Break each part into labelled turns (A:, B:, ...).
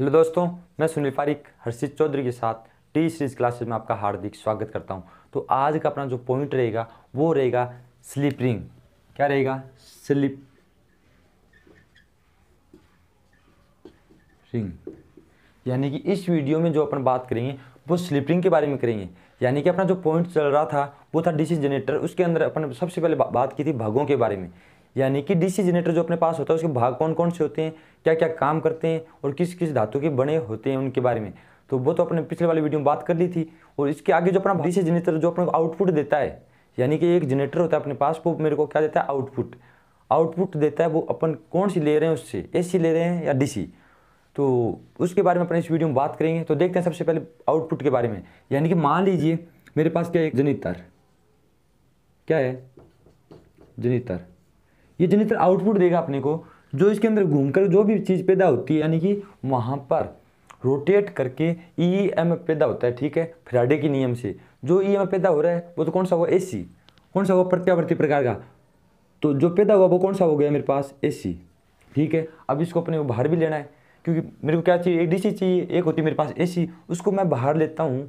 A: hello दोस्तों मैं सुनील फारिक हर्षित चौधरी के साथ टी सीरीज क्लासेस में आपका हार्दिक स्वागत करता हूं तो आज का अपना जो पॉइंट रहेगा वो रहेगा स्लिप रिंग क्या रहेगा स्लिप रिंग यानी कि इस वीडियो में जो अपन बात करेंगे वो स्लिप रिंग के बारे में करेंगे यानी कि अपना जो पॉइंट चल रहा था वो था डिसीजनेटर उसके अंदर अपन सबसे पहले बात की थी भागों के बारे में यानी कि जनरेटर जो अपने पास होता है उसके भाग कौन कौन से होते हैं क्या क्या काम करते हैं और किस किस धातु के बने होते हैं उनके बारे में तो वो तो अपने पिछले वाली वीडियो में बात कर ली थी और इसके आगे जो अपना जनरेटर जो अपने आउटपुट देता है यानी कि एक जनरेटर होता है अपने पास वो मेरे को क्या देता है आउटपुट आउटपुट देता है वो अपन कौन सी ले रहे हैं उससे सी ले रहे हैं या सी तो उसके बारे में अपने इस वीडियो में बात करेंगे तो देखते हैं सबसे पहले आउटपुट के बारे में यानी कि मान लीजिए मेरे पास क्या एक जनितर क्या है जनितर ये जनरेटर आउटपुट देगा अपने को जो इसके अंदर घूमकर जो भी चीज़ पैदा होती है यानी कि वहाँ पर रोटेट करके ई e एम e पैदा होता है ठीक है फ्राइडे के नियम से जो ई e एम पैदा हो रहा है वो तो कौन सा हुआ ए सी कौन सा हुआ प्रत्यावर्ती प्रकार का तो जो पैदा हुआ वो कौन सा हो गया मेरे पास ए सी ठीक है अब इसको अपने को बाहर भी लेना है क्योंकि मेरे को क्या चाहिए एक सी चाहिए एक होती है मेरे पास ए सी उसको मैं बाहर लेता हूँ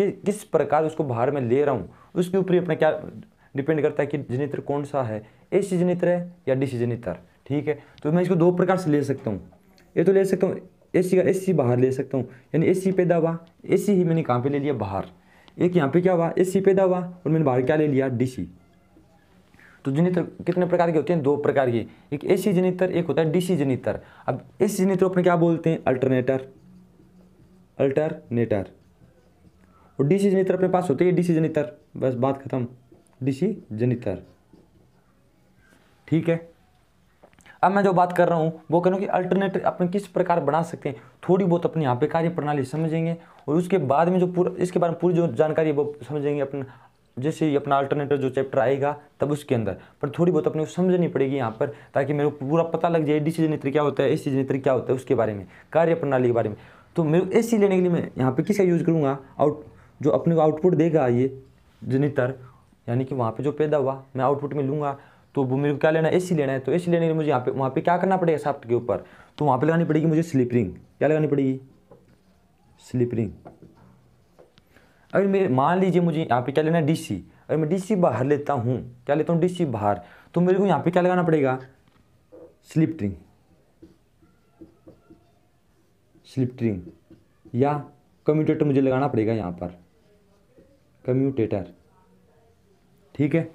A: कि किस प्रकार उसको बाहर में ले रहा हूँ उसके ऊपर ही अपना क्या डिपेंड करता है कि जनित्र कौन सा है एसी जनित्र है या डी सी जनित्र ठीक है तो मैं इसको दो प्रकार से ले सकता हूँ ये तो ले सकता हूँ ए सी का ए सी बाहर ले सकता हूँ यानी ए सी पैदा हुआ ए सी ही मैंने कहाँ पे ले लिया बाहर एक यहाँ पे क्या हुआ ए सी पैदा हुआ और मैंने बाहर क्या ले लिया डी सी तो जनित्र कितने प्रकार के होते हैं दो प्रकार के एक ए सी जनित्र एक होता है डी सी जनित्र अब ए सी जनित्र अपने क्या बोलते हैं अल्टरनेटर अल्टरनेटर और डी सी जनित्र अपने पास होते हैं डी सी जनित्र बस बात खत्म डिसी जनितर ठीक है अब मैं जो बात कर रहा हूँ वो कह रहा हूँ कि अल्टरनेट अपन किस प्रकार बना सकते हैं थोड़ी बहुत अपने यहाँ पे कार्य प्रणाली समझेंगे और उसके बाद में जो पूरा इसके बारे में पूरी जो जानकारी है वो समझेंगे अपन जैसे ही अपना अल्टरनेटर जो चैप्टर आएगा तब उसके अंदर पर थोड़ी बहुत अपने को समझनी पड़ेगी यहाँ पर ताकि मेरे को पूरा पता लग जाए डिसीजन नेत्र क्या होता है एसी जनित्र क्या होता है उसके बारे में कार्य प्रणाली के बारे में तो मेरे को लेने के लिए मैं यहाँ पर किसका यूज़ करूँगा आउट जो अपने को आउटपुट देगा ये जनितर यानी कि वहाँ पे जो पैदा हुआ मैं आउटपुट में लूँगा तो वो मेरे को क्या लेना है ए लेना है तो ए लेने के लिए मुझे यहाँ पे वहाँ पे क्या करना पड़ेगा साफ्ट के ऊपर तो वहाँ पे लगानी पड़ेगी मुझे स्लिप रिंग क्या लगानी पड़ेगी स्लिप रिंग अगर मेरे मान लीजिए मुझे यहाँ पे क्या लेना है डी अगर मैं डी बाहर लेता हूँ क्या लेता हूँ डी बाहर तो मेरे को यहाँ पर क्या लगाना पड़ेगा स्लिप रिंग स्लिप रिंग या कम्यूटेटर मुझे लगाना पड़ेगा यहाँ पर कम्यूटेटर ठीक है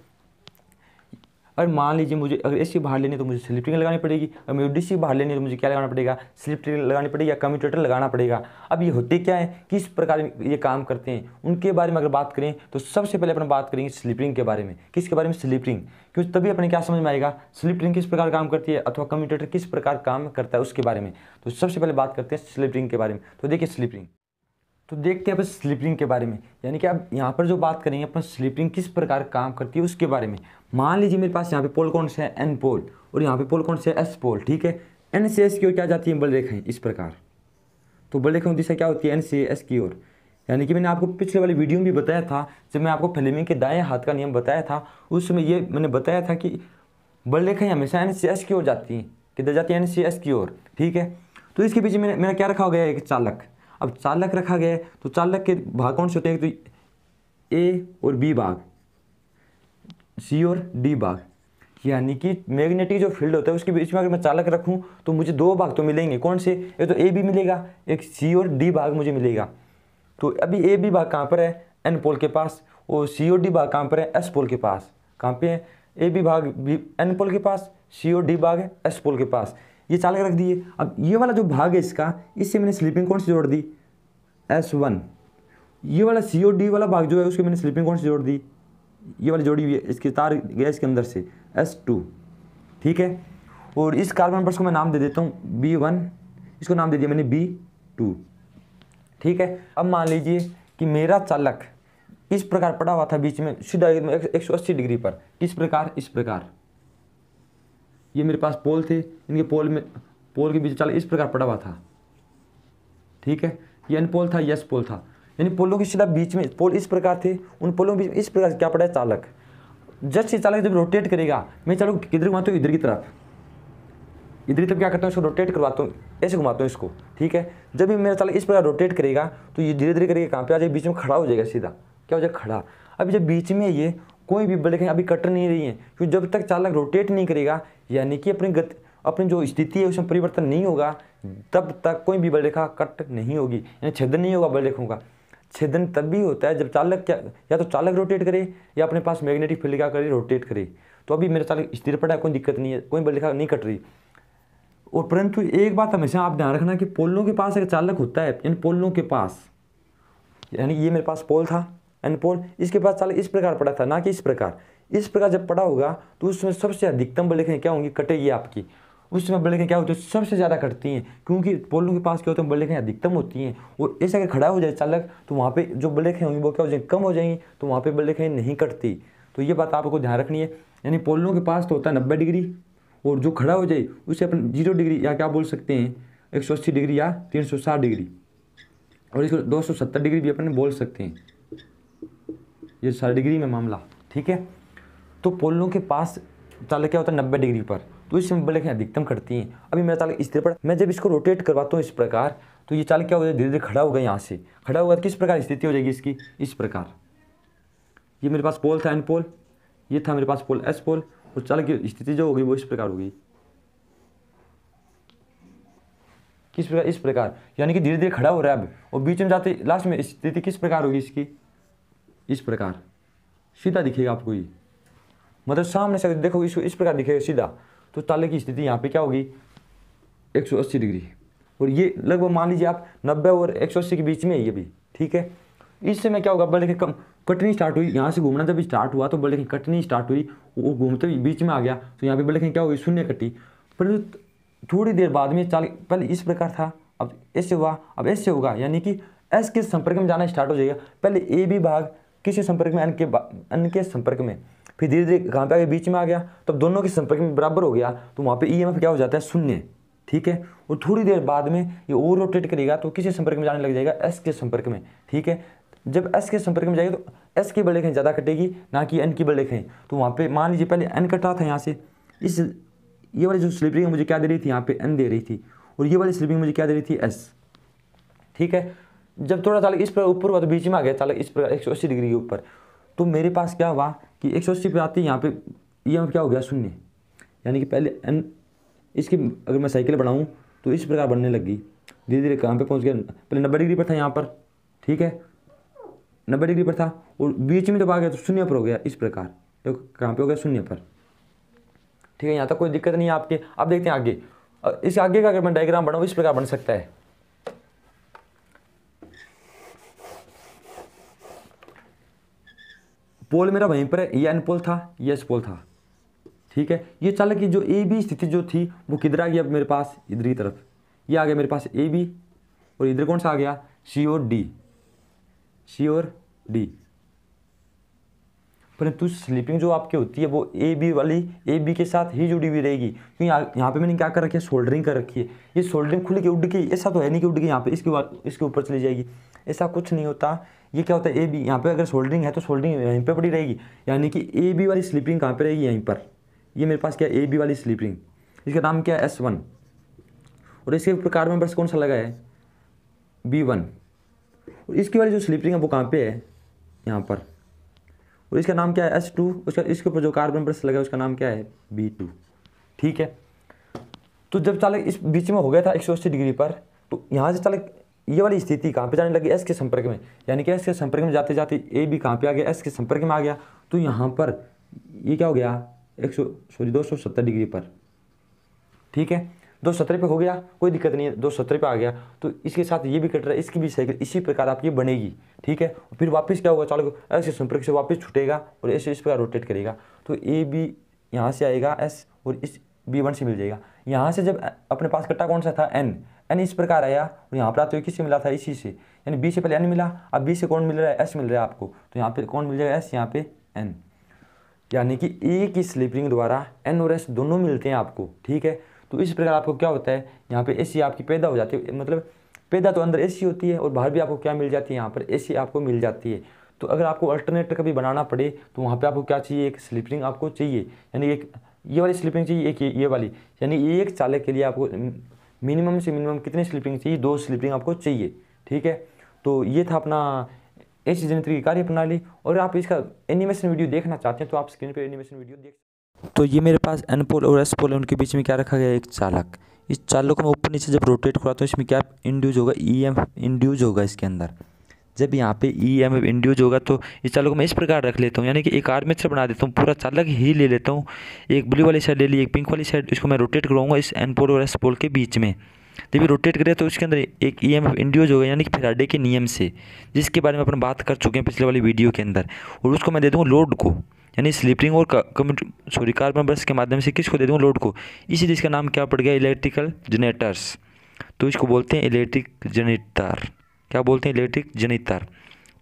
A: अगर मान लीजिए मुझे अगर सी बाहर लेनी है तो मुझे स्लिप रिंग लगानी पड़ेगी अगर मुझे डी बाहर लेनी है तो मुझे क्या लगाना पड़ेगा स्लिप रिंग लगानी पड़ेगी या कम्यूटेटर लगाना पड़ेगा अब ये होते क्या है किस प्रकार ये काम करते हैं उनके बारे में अगर बात करें तो सबसे पहले अपन बात करेंगे स्लिप रिंग के बारे में किसके बारे में स्लिप रिंग क्योंकि तभी अपने क्या समझ में आएगा स्लिप रिंग किस प्रकार काम करती है अथवा कम्यूटेटर किस प्रकार काम करता है उसके बारे में तो सबसे पहले बात करते हैं स्लिप रिंग के बारे में तो देखिए स्लिप रिंग तो देखते हैं अपन स्लिप रिंग के बारे में यानी कि अब यहाँ पर जो बात करेंगे अपन स्लिप रिंग किस प्रकार काम करती है उसके बारे में मान लीजिए मेरे पास यहाँ पे पोल कौन से है एन पोल और यहाँ पे पोल कौन से है एस पोल ठीक है एन से एस की ओर क्या जाती है बल रेखाएं इस प्रकार तो बल रेखाओं दिशा क्या होती है एन से एस की ओर यानी कि मैंने आपको पिछले वाली वीडियो में भी बताया था जब मैं आपको फिल्मिंग के दाएँ हाथ का नियम बताया था उस समय ये मैंने बताया था कि बल रेखाएँ हमेशा एन से एस की ओर जाती हैं किधर जाती है एन से एस की ओर ठीक है तो इसके पीछे मैंने मेरा क्या रखा हो गया एक चालक अब चालक रखा गया है तो चालक के भाग कौन से होते हैं तो ए और बी भाग सी और डी भाग यानी कि मैग्नेटिक जो फील्ड होता है उसके बीच में अगर मैं चालक रखूं तो मुझे दो भाग तो मिलेंगे कौन से एक तो ए बी मिलेगा एक सी और डी भाग मुझे मिलेगा तो अभी ए बी भाग कहाँ पर है एन पोल के पास और सी और डी भाग कहाँ पर है एस पोल के पास कहाँ पे है ए बी भाग बी एन पोल के पास सी और डी भाग है एस पोल के पास ये चाल के रख दिए अब ये वाला जो भाग है इसका इससे मैंने स्लीपिंग कौन से जोड़ दी एस वन ये वाला सी ओ डी वाला भाग जो है उसके मैंने स्लीपिंग कौन से जोड़ दी ये वाली जोड़ी हुई है इसकी तार गया इसके अंदर से एस टू ठीक है और इस कार्बन पर्स को मैं नाम दे देता हूँ बी वन इसको नाम दे दिया मैंने बी टू ठीक है अब मान लीजिए कि मेरा चालक इस प्रकार पड़ा हुआ था बीच में सीधा एक सौ अस्सी डिग्री पर किस प्रकार इस प्रकार ये मेरे पास पोल थे इनके पोल में पोल के बीच चाल इस प्रकार पड़ा हुआ था ठीक है ये एन पोल था यस पोल था यानी पोलों की सीधा बीच में पोल इस प्रकार थे उन पोलों के बीच में इस प्रकार क्या पड़ा है चालक जस्ट ये चालक जब रोटेट करेगा मैं चालक किधर घुमाता हूँ इधर की तरफ इधर तरफ क्या करता हूँ इसको रोटेट करवाता हूँ ऐसे घुमाता हूँ इसको ठीक है जब भी मेरा चालक इस प्रकार रोटेट करेगा तो ये धीरे धीरे करेगा कहाँ पे आ जाए बीच में खड़ा हो जाएगा सीधा क्या हो जाएगा खड़ा अब जब बीच में ये कोई भी ब्रेकें अभी कट नहीं रही हैं क्योंकि जब तक चालक रोटेट नहीं करेगा यानी कि अपनी गति अपनी जो स्थिति है उसमें परिवर्तन नहीं होगा तब तक कोई भी बलरेखा कट नहीं होगी यानी छेदन नहीं होगा बलरेखों का छेदन तब भी होता है जब चालक क्या या तो चालक रोटेट करे या अपने पास मैग्नेटिक फील्ड क्या करे रोटेट करे तो अभी मेरा चालक स्थिर पड़ा है कोई दिक्कत नहीं है कोई बलरेखा नहीं कट रही और परंतु एक बात हमेशा आप ध्यान रखना कि पोलों के पास एक चालक होता है यानी पोलों के पास यानी ये मेरे पास पोल था पोल इसके बाद साल इस प्रकार पड़ा था ना कि इस प्रकार इस प्रकार जब पड़ा होगा तो उसमें सबसे अधिकतम बल क्या होंगी कटेगी आपकी उस समय बल क्या होती है सबसे ज़्यादा कटती हैं क्योंकि पोलों के पास क्या होता है बलेखें अधिकतम होती हैं और ऐसे अगर खड़ा हो जाए चालक तो वहाँ पे जो बलेखें होंगी वो क्या हो जाएंगी कम हो जाएंगी तो वहाँ पे बल्लेखें नहीं कटती तो ये बात आपको ध्यान रखनी है यानी पोलों के पास तो होता है नब्बे डिग्री और जो खड़ा हो जाए उसे अपन जीरो डिग्री या क्या बोल सकते हैं एक डिग्री या तीन डिग्री और इसको दो डिग्री भी अपन बोल सकते हैं ये साढ़े डिग्री में मामला ठीक है तो पोलों के पास ताला क्या होता है नब्बे डिग्री पर तो इस समय बल्कि अधिकतम करती हैं अभी मेरा ताला इस तरह पर मैं जब इसको रोटेट करवाता हूँ इस प्रकार तो ये चाल क्या हो जाए धीरे धीरे खड़ा होगा यहाँ से खड़ा होगा तो किस प्रकार स्थिति हो जाएगी इसकी इस प्रकार ये मेरे पास पोल था एन पोल ये था मेरे पास पोल एस पोल और चाल की स्थिति जो होगी वो इस प्रकार होगी किस प्रकार इस प्रकार यानी कि धीरे धीरे खड़ा हो रहा है अब और बीच में जाते लास्ट में स्थिति किस प्रकार होगी इसकी इस प्रकार सीधा दिखेगा आपको ये मतलब सामने से देखो इसको इस प्रकार दिखेगा सीधा तो ताले की स्थिति यहाँ पे क्या होगी 180 डिग्री और ये लगभग मान लीजिए आप 90 और 180 के बीच में है ये भी ठीक है इससे मैं क्या होगा बड़े कम कटनी स्टार्ट हुई यहाँ से घूमना जब स्टार्ट हुआ तो बल्कि कटनी स्टार्ट हुई वो घूमते बीच में आ गया तो यहाँ पर बल्कि क्या होगी शून्य कटी पर थोड़ी देर बाद में चाल पहले इस प्रकार था अब ऐसे हुआ अब ऐसे होगा यानी कि एस के संपर्क में जाना स्टार्ट हो जाएगा पहले ए बी भाग किसी संपर्क में अन्य के अन्य के संपर्क में फिर धीरे धीरे कहाँ पे आगे बीच में आ गया तब दोनों के संपर्क में बराबर हो गया तो वहाँ पे ईएमएफ e क्या हो जाता है शून्य ठीक है और थोड़ी देर बाद में ये ओवर रोटेट करेगा तो किसी संपर्क में जाने लग जाएगा एस के संपर्क में ठीक है जब एस के संपर्क में जाएगा तो एस की बड़े रेखाएं ज़्यादा कटेगी ना कि एन की बड़े रेखाएं तो वहाँ पे मान लीजिए पहले एन कट रहा था यहाँ से इस ये वाली जो स्लिपिंग मुझे क्या दे रही थी यहाँ पे एन दे रही थी और ये वाली स्लिपिंग मुझे क्या दे रही थी एस ठीक है जब थोड़ा चालक इस पर ऊपर हुआ तो बीच में आ गया चालक इस प्रकार एक डिग्री के ऊपर तो मेरे पास क्या हुआ कि एक सौ अस्सी पे आती यहाँ पे ई e क्या हो गया शून्य यानी कि पहले एन इसकी अगर मैं साइकिल बढ़ाऊँ तो इस प्रकार बढ़ने लगी धीरे धीरे कहाँ पे पहुँच गया पहले नब्बे डिग्री पर था यहाँ पर ठीक है नब्बे डिग्री पर था और बीच में जब आ गया तो शून्य पर हो गया इस प्रकार देखो कहाँ पे हो गया शून्य पर ठीक है यहाँ तक कोई दिक्कत नहीं है आपके अब देखते हैं आगे इस आगे का अगर मैं डायग्राम बनाऊँ इस प्रकार बन सकता है पोल मेरा वहीं पर ये एन पोल था ये एस पोल था ठीक है ये चालक की जो ए बी स्थिति जो थी वो किधर आ गई अब मेरे पास इधर की तरफ ये आ गया मेरे पास ए बी और इधर कौन सा आ गया सी और डी सी और डी परंतु स्लीपिंग जो आपकी होती है वो ए बी वाली ए बी के साथ ही जुड़ी हुई रहेगी क्योंकि यहाँ पे मैंने क्या कर रखी है सोल्डरिंग कर रखी है ये सोल्डरिंग खुल के उड़ के ऐसा तो है नहीं कि उड़ के यहाँ पे इसके बाद इसके ऊपर चली जाएगी ऐसा कुछ नहीं होता ये क्या होता है ए बी यहाँ पर अगर शोल्डरिंग है तो शोल्डरिंग यहीं पर पड़ी रहेगी यानी कि ए बी वाली स्लीपिंग कहाँ पर रहेगी यहीं पर ये मेरे पास क्या ए बी वाली स्लीपिंग इसका नाम क्या है एस वन और इसके ऊपर में बस कौन सा लगा है बी वन और इसकी वाली जो स्लीपिंग है वो कहाँ पे है यहाँ पर और इसका नाम क्या है एस टू उसका इसके ऊपर जो कार्बन ब्रश लगा है उसका नाम क्या है बी टू ठीक है तो जब चालक इस बीच में हो गया था एक सौ अस्सी डिग्री पर तो यहाँ से चालक ये वाली स्थिति कहाँ पे जाने लगी एस के संपर्क में यानी कि एस के संपर्क में जाते जाते ए भी कहाँ पे आ गया एस के संपर्क में आ गया तो यहाँ पर ये क्या हो गया एक सौ सॉरी दो सौ सत्तर डिग्री पर ठीक है दो सत्रह पे हो गया कोई दिक्कत नहीं है दो सत्रह पे आ गया तो इसके साथ ये भी कट रहा है इसकी भी साइकिल इसी प्रकार आपकी बनेगी ठीक है फिर वापस क्या होगा चालू ऐसे संपर्क से वापस छूटेगा और ऐसे इस प्रकार रोटेट करेगा तो ए बी यहाँ से आएगा एस और इस बी वन से मिल जाएगा यहाँ से जब अपने पास कट्टा कौन सा था एन यानी इस प्रकार आया और यहाँ पर आते हुए किससे मिला था इसी से यानी बी से पहले एन मिला अब बी से कौन मिल रहा है एस मिल रहा है आपको तो यहाँ पे कौन मिल जाएगा एस यहाँ पे एन यानी कि एक ही स्लीपिंग द्वारा एन और एस दोनों मिलते हैं आपको ठीक है तो इस प्रकार आपको क्या होता है यहाँ पे सी आपकी पैदा हो जाती है मतलब पैदा तो अंदर सी होती है और बाहर भी आपको क्या मिल जाती है यहाँ पर सी आपको मिल जाती है तो अगर आपको अल्टरनेट कभी बनाना पड़े तो वहाँ पर आपको क्या चाहिए एक स्लीपिंग आपको चाहिए यानी एक ये वाली स्लीपरिंग चाहिए एक ये वाली यानी एक चालक के लिए आपको मिनिमम से मिनिमम कितनी स्लीपिंग चाहिए दो स्लीपिंग आपको चाहिए ठीक है तो ये था अपना एच थ्री की कार्य प्रणाली और आप इसका एनिमेशन वीडियो देखना चाहते हैं तो आप स्क्रीन पर एनिमेशन वीडियो देख तो ये मेरे पास एन पोल और एस पोल है उनके बीच में क्या रखा गया एक चालक इस चालक को मैं ऊपर नीचे जब रोटेट कराता हूँ इसमें क्या इंड्यूज होगा ई एम इंड्यूज होगा इसके अंदर जब यहाँ पे ई एम एफ इंड्यूज होगा तो इस चालक को मैं इस प्रकार रख लेता हूँ यानी कि एक आर्मेचर बना देता हूँ पूरा चालक ही ले लेता हूँ एक ब्लू वाली साइड ले ली एक पिंक वाली साइड इसको मैं रोटेट करवाऊंगा इस एन पोल और एस पोल के बीच में जब ये रोटेट करें तो उसके अंदर एक ई एम एफ इंड्यूज होगा यानी कि फिराडे के नियम से जिसके बारे में अपन बात कर चुके हैं पिछले वाली वीडियो के अंदर और उसको मैं दे दूँगा लोड को यानी स्लीपिंग और सॉरी कार्बन ब्रश के माध्यम से किसको दे दूँगा लोड को इसी चीज़ का नाम क्या पड़ गया इलेक्ट्रिकल जनरेटर्स तो इसको बोलते हैं इलेक्ट्रिक जनरेटर क्या बोलते हैं इलेक्ट्रिक जनित तार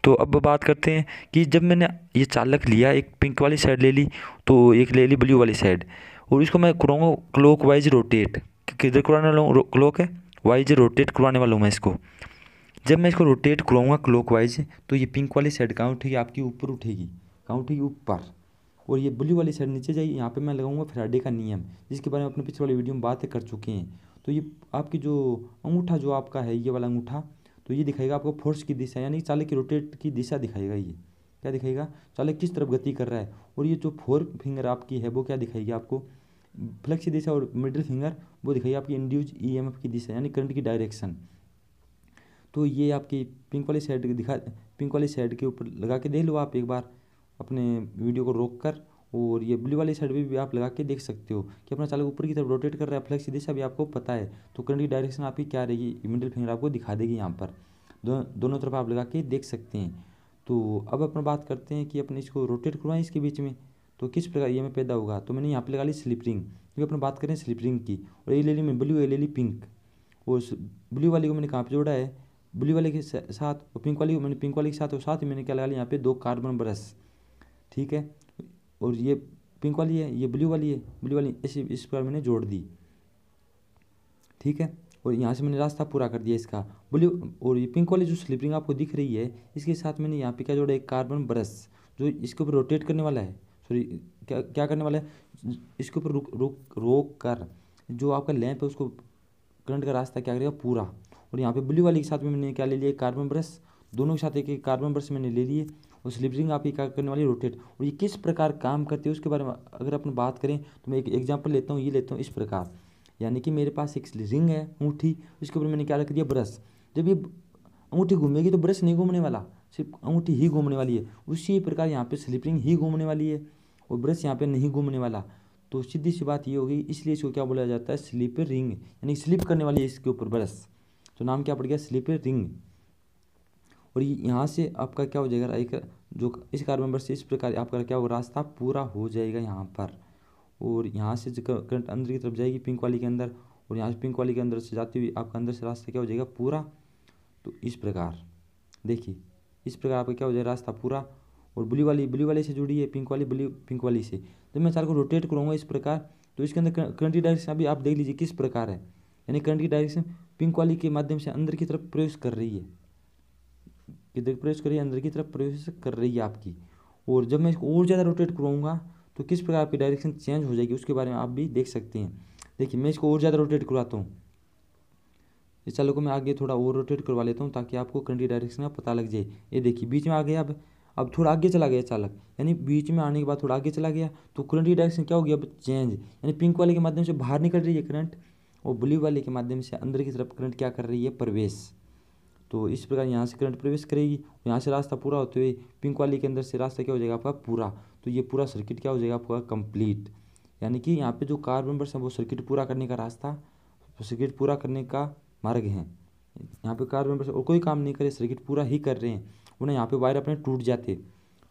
A: तो अब बात करते हैं कि जब मैंने ये चालक लिया एक पिंक वाली साइड ले ली तो एक ले ली ब्लू वाली साइड और इसको मैं कराऊँगा क्लॉक वाइज रोटेट किधर कराने वाला हूँ क्लॉक है वाइज रोटेट करवाने वाला हूँ मैं इसको जब मैं इसको रोटेट कराऊँगा क्लॉक वाइज तो ये पिंक वाली साइड कहाँ उठेगी आपकी ऊपर उठेगी कहाँ उठेगी ऊपर और ये ब्लू वाली साइड नीचे जाएगी यहाँ पर मैं लगाऊंगा फ्राइडे का नियम जिसके बारे में अपने पिछले वाली वीडियो में बात कर चुके हैं तो ये आपकी जो अंगूठा जो आपका है ये वाला अंगूठा तो ये दिखाएगा आपको फोर्स की दिशा यानी चालक की रोटेट की दिशा दिखाएगा ये क्या दिखाएगा चालक किस तरफ गति कर रहा है और ये जो फोर फिंगर आपकी है वो क्या दिखाएगी आपको फ्लैक्स की दिशा और मिडिल फिंगर वो दिखाएगी आपकी इंड्यूज ई e की दिशा यानी करंट की डायरेक्शन तो ये आपकी पिंक वाली साइड दिखा पिंक वाली साइड के ऊपर लगा के देख लो आप एक बार अपने वीडियो को रोक कर और ये ब्लू वाली साइड भी, भी आप लगा के देख सकते हो कि अपना चालक ऊपर की तरफ रोटेट कर रहा है फ्लैक्स दिशा भी आपको पता है तो करंट की डायरेक्शन आपकी क्या रहेगी मिडिल फिंगर आपको दिखा देगी यहाँ पर दो, दोनों तरफ आप लगा के देख सकते हैं तो अब अपन बात करते हैं कि अपने इसको रोटेट करवाएं इसके बीच में तो किस प्रकार ये में पैदा होगा तो मैंने यहाँ पर लगा ली स्लिप रिंग क्योंकि अपन बात करें स्लिप रिंग की और ये ले ली मैं ब्लू ये ले ली पिंक और ब्लू वाली को मैंने कहाँ पर जोड़ा है ब्लू वाले के साथ और पिंक वाली को मैंने पिंक वाली के साथ और साथ ही मैंने क्या लगा लिया यहाँ पे दो कार्बन ब्रश ठीक है और ये पिंक वाली है ये ब्लू वाली है ब्लू वाली इस इस मैंने जोड़ दी ठीक है और यहाँ से मैंने रास्ता पूरा कर दिया इसका ब्लू और ये पिंक वाली जो स्लिपरिंग आपको दिख रही है इसके साथ मैंने यहाँ पे क्या जोड़ा एक कार्बन ब्रश जो इसके ऊपर रोटेट करने वाला है सॉरी क्या क्या करने वाला है इसके ऊपर रुक रुक रोक कर जो आपका लैंप है उसको करंट का रास्ता क्या करेगा पूरा और यहाँ पे ब्लू वाली के साथ में मैंने क्या ले लिया कार्बन ब्रश दोनों के साथ एक एक कार्बन ब्रश मैंने ले लिए और रिंग आपकी क्या करने वाली रोटेट और ये किस प्रकार काम करती है उसके बारे में अगर अपन बात करें तो मैं एक एग्जाम्पल लेता हूँ ये लेता हूँ इस प्रकार यानी कि मेरे पास एक रिंग है अंगूठी उसके ऊपर मैंने क्या रख दिया ब्रश जब ये अंगूठी घूमेगी तो ब्रश नहीं घूमने वाला सिर्फ अंगूठी ही घूमने वाली है उसी प्रकार यहाँ पे रिंग ही घूमने वाली है और ब्रश यहाँ पे नहीं घूमने वाला तो सीधी सी बात ये होगी इसलिए इसको क्या बोला जाता है स्लीपर रिंग यानी स्लिप करने वाली है इसके ऊपर ब्रश तो नाम क्या पड़ गया स्लिपर रिंग और यहाँ से आपका क्या हो जाएगा एक जो इस कार्ड मेंबर से इस प्रकार आपका क्या होगा रास्ता पूरा हो जाएगा यहाँ पर और यहाँ से करंट अंदर की तरफ जाएगी पिंक वाली के अंदर और यहाँ से पिंक वाली के अंदर से जाती हुई आपका अंदर से रास्ता क्या हो जाएगा पूरा तो इस प्रकार देखिए इस प्रकार आपका क्या हो जाएगा रास्ता पूरा और ब्लू वाली ब्लू वाली से जुड़ी है पिंक वाली ब्लू पिंक वाली से तो मैं चार को रोटेट करूँगा इस प्रकार तो इसके अंदर करंट की डायरेक्शन अभी आप देख लीजिए किस प्रकार है यानी करंट की डायरेक्शन पिंक वाली के माध्यम से अंदर की तरफ प्रवेश कर रही है किधर प्रवेश करिए अंदर की तरफ प्रवेश कर रही है आपकी और जब मैं इसको और ज़्यादा रोटेट करवाऊँगा तो किस प्रकार आपकी डायरेक्शन चेंज हो जाएगी उसके बारे में आप भी देख सकते हैं देखिए मैं इसको और ज़्यादा रोटेट करवाता हूँ इस चालों को मैं आगे थोड़ा और रोटेट करवा लेता हूँ ताकि आपको करंट डायरेक्शन का पता लग जाए ये देखिए बीच में आ गया अब अब थोड़ा आगे चला गया चालक यानी बीच में आने के बाद थोड़ा आगे चला गया तो करंट की डायरेक्शन क्या होगी अब चेंज यानी पिंक वाले के माध्यम से बाहर निकल रही है करंट और ब्लू वाले के माध्यम से अंदर की तरफ करंट क्या कर रही है प्रवेश तो इस प्रकार यहाँ से करंट प्रवेश करेगी यहाँ से रास्ता पूरा होते हुए पिंक वाली के अंदर से रास्ता क्या हो जाएगा आपका पूरा तो ये पूरा सर्किट क्या हो जाएगा आपका कंप्लीट यानी कि यहाँ पे जो कार मेम्बर्स हैं वो सर्किट पूरा करने का रास्ता सर्किट पूरा करने का मार्ग है यहाँ पे कार मेम्बर्स और कोई काम नहीं करे सर्किट पूरा ही कर रहे हैं उन्हें यहाँ पे वायर अपने टूट जाते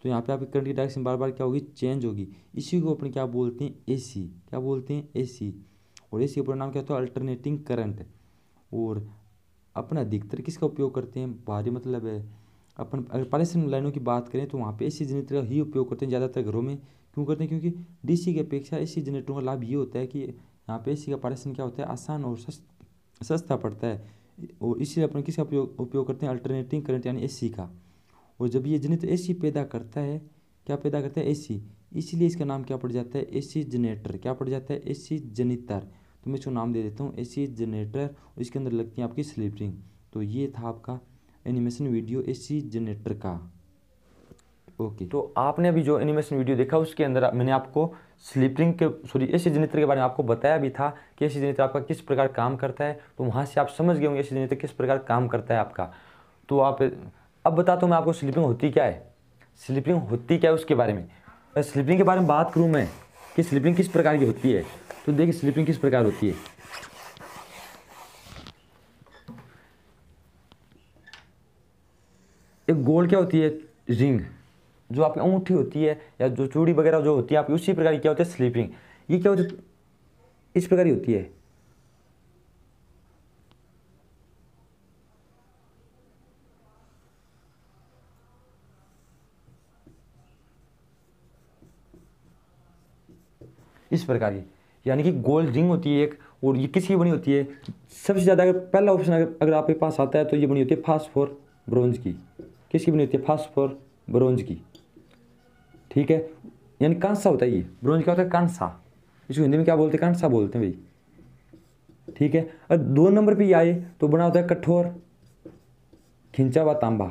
A: तो यहाँ पे आपके करंट की डायरेक्शन बार बार क्या होगी चेंज होगी इसी को अपन क्या बोलते हैं ए क्या बोलते हैं ए और ए का नाम क्या होता है अल्टरनेटिंग करंट और अपन अधिकतर किसका उपयोग करते हैं भारी मतलब है अपन अगर पारिश्रमिक लाइनों की बात करें तो वहाँ पे एसी जनरेटर का ही उपयोग करते हैं ज़्यादातर घरों में क्यों करते हैं क्योंकि डीसी की अपेक्षा एसी जनरेटरों का लाभ ये होता है कि यहाँ पे एसी का पारिश्रमिक क्या होता है आसान और सस्ता पड़ता है और इसलिए अपन किसका उपयोग उपयोग करते हैं अल्टरनेटिंग करंट यानी ए का और जब ये जनरेटर ए पैदा करता है क्या पैदा करता है ए इसीलिए इसका नाम क्या पड़ जाता है ए जनरेटर क्या पड़ जाता है ए जनितर तो मैं इसको नाम दे देता हूँ ए सी जनरेटर और इसके अंदर लगती है आपकी स्लिप रिंग तो ये था आपका animation video A C generator का ओके तो आपने अभी जो एनिमेशन वीडियो देखा उसके अंदर मैंने आपको स्लीपरिंग के सॉरी एसी जनरेटर के बारे में आपको बताया भी था कि एसी जनरेटर आपका किस प्रकार काम करता है तो वहाँ से आप समझ गए होंगे एसी जनरेटर किस प्रकार काम करता है आपका तो आप अब बताता तो हूँ मैं आपको स्लीपिंग होती क्या है स्लीपिंग होती क्या है उसके बारे में स्लीपिंग के बारे में बात करूँ मैं कि स्लीपिंग किस प्रकार की होती है तो देखिए स्लीपिंग किस प्रकार होती है एक गोल क्या होती है रिंग जो आपकी अंगूठी होती है या जो चूड़ी वगैरह जो होती है आपकी उसी प्रकार की क्या होती है स्लीपिंग ये क्या होती है इस प्रकार की होती है इस प्रकार की यानी कि गोल्ड रिंग होती है एक और ये किसकी बनी होती है सबसे ज़्यादा अगर पहला ऑप्शन अगर, अगर आपके पास आता है तो ये बनी होती है फास्फोर ब्रोंज की किसकी बनी होती है फास्फोर ब्रोंज की ठीक है यानी कांसा होता है ये ब्रोंज क्या होता है कांसा इसको हिंदी में क्या बोलते हैं कांसा बोलते हैं भाई ठीक है अगर दो नंबर पर आए तो बना होता है कठोर खिंचा हुआ तांबा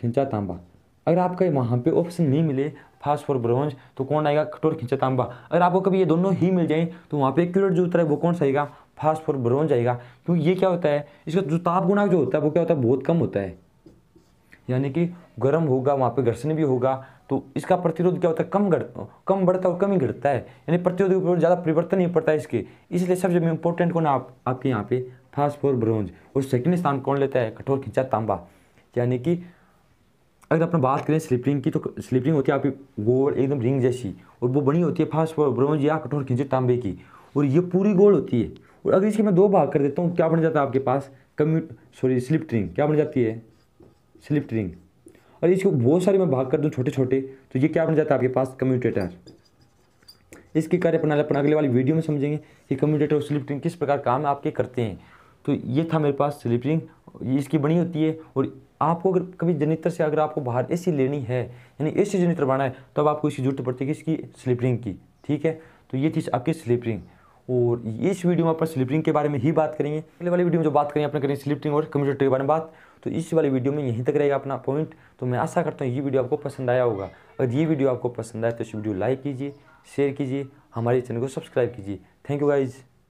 A: खिंचा तांबा अगर आपका वहाँ पे ऑप्शन नहीं मिले फास्फोर ब्रोंज तो कौन आएगा कठोर खींचा तांबा अगर आपको कभी ये दोनों ही मिल जाए तो वहाँ पे एक्यूरेट जो उतर है वो कौन सा आएगा फास्फोर ब्रोंज आएगा क्योंकि ये क्या होता है इसका जो ताप गुणा जो होता है वो क्या होता है बहुत कम होता है यानी कि गर्म होगा वहाँ पर घर्षण भी होगा तो इसका प्रतिरोध क्या होता है कम घट कम बढ़ता है और कम ही घटता है यानी प्रतिरोध के ज़्यादा परिवर्तन नहीं पड़ता है इसके इसलिए सबसे इंपॉर्टेंट कौन आप आपके यहाँ पे फास्फोर ब्रोंज और सेकंड स्थान कौन लेता है कठोर खिंचा तांबा यानी कि अगर अपन बात करें स्लिपरिंग की तो स्लिपरिंग होती है आपकी गोल एकदम रिंग जैसी और वो बनी होती है फास्ट ब्रोंज या कठोर खींचे तांबे की और ये पूरी गोल होती है और अगर इसके मैं दो भाग कर देता हूँ क्या बन जाता है आपके पास कम्यू सॉरी स्लिप ट्रिंग क्या बन जाती है स्लिप ट्रिंग और इसको बहुत सारे मैं भाग कर दूँ छोटे छोटे तो ये क्या बन जाता है आपके पास कम्यूटेटर इसके कार्य प्रणाली अपन अगले वाली वीडियो में समझेंगे कि कम्यूटेटर और स्लिप ट्रिंग किस प्रकार काम आपके करते हैं तो ये था मेरे पास स्लिप रिंग इसकी बनी होती है और आपको अगर कभी जनित्र से अगर आपको बाहर ए लेनी है यानी ए जनित्र बनाना है तब आपको इसकी जरूरत पड़ती है इसकी स्लिप रिंग की ठीक है तो ये थी आपकी स्लिप रिंग और इस वीडियो में अपन स्लिप रिंग के बारे में ही बात करेंगे अगले वाली वीडियो में जो बात करेंगे अपने करेंगे स्लिप रिंग और कम्प्यूटर के बारे में बात तो इस वाली वीडियो में यहीं तक रहेगा अपना पॉइंट तो मैं आशा करता हूँ ये वीडियो आपको पसंद आया होगा अगर ये वीडियो आपको पसंद आए तो इस वीडियो लाइक कीजिए शेयर कीजिए हमारे चैनल को सब्सक्राइब कीजिए थैंक यू गाइज़